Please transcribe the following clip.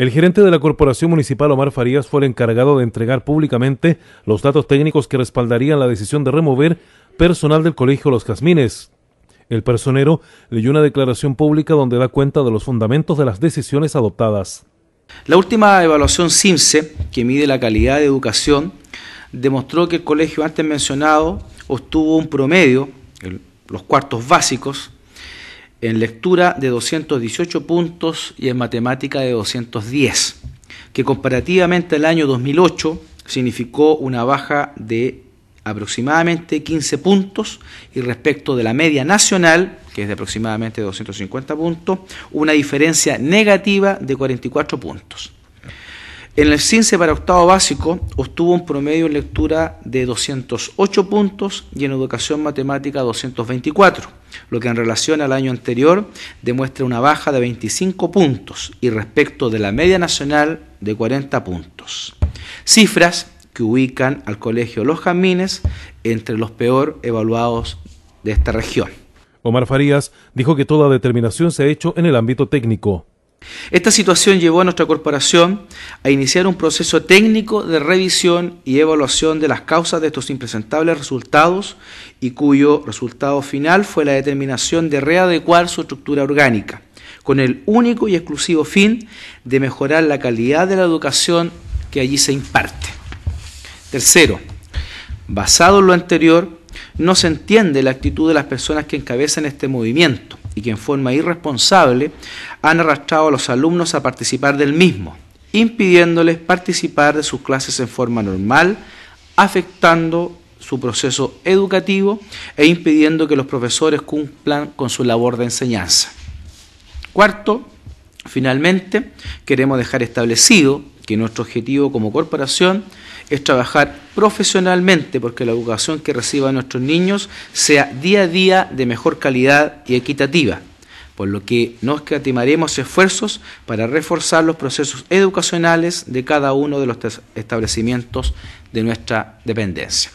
El gerente de la Corporación Municipal Omar Farías fue el encargado de entregar públicamente los datos técnicos que respaldarían la decisión de remover personal del Colegio Los Jazmines. El personero leyó una declaración pública donde da cuenta de los fundamentos de las decisiones adoptadas. La última evaluación CIMSE, que mide la calidad de educación, demostró que el colegio antes mencionado obtuvo un promedio, los cuartos básicos, en lectura de 218 puntos y en matemática de 210, que comparativamente al año 2008 significó una baja de aproximadamente 15 puntos y respecto de la media nacional, que es de aproximadamente 250 puntos, una diferencia negativa de 44 puntos. En el CINSE para octavo básico obtuvo un promedio en lectura de 208 puntos y en educación matemática 224, lo que en relación al año anterior demuestra una baja de 25 puntos y respecto de la media nacional de 40 puntos. Cifras que ubican al Colegio Los Jamines entre los peor evaluados de esta región. Omar Farías dijo que toda determinación se ha hecho en el ámbito técnico. Esta situación llevó a nuestra corporación a iniciar un proceso técnico de revisión y evaluación de las causas de estos impresentables resultados y cuyo resultado final fue la determinación de readecuar su estructura orgánica, con el único y exclusivo fin de mejorar la calidad de la educación que allí se imparte. Tercero, basado en lo anterior, no se entiende la actitud de las personas que encabezan este movimiento y que en forma irresponsable han arrastrado a los alumnos a participar del mismo, impidiéndoles participar de sus clases en forma normal, afectando su proceso educativo e impidiendo que los profesores cumplan con su labor de enseñanza. Cuarto, finalmente, queremos dejar establecido que nuestro objetivo como corporación es trabajar profesionalmente porque la educación que reciban nuestros niños sea día a día de mejor calidad y equitativa, por lo que nos catimaremos esfuerzos para reforzar los procesos educacionales de cada uno de los establecimientos de nuestra dependencia.